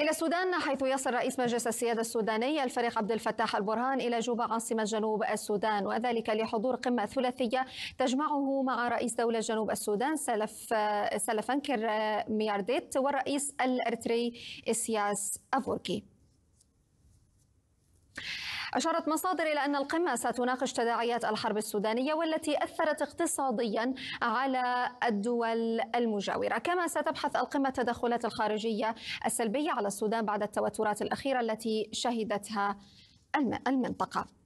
إلى السودان حيث يصل رئيس مجلس السيادة السوداني الفريق عبد الفتاح البرهان إلى جوبا عاصمة جنوب السودان وذلك لحضور قمة ثلاثية تجمعه مع رئيس دولة جنوب السودان سلف سلفانكر مياردت والرئيس الأرتري إسياس أفوركي أشارت مصادر إلى أن القمة ستناقش تداعيات الحرب السودانية والتي أثرت اقتصاديا على الدول المجاورة كما ستبحث القمة التدخلات الخارجية السلبية على السودان بعد التوترات الأخيرة التي شهدتها المنطقة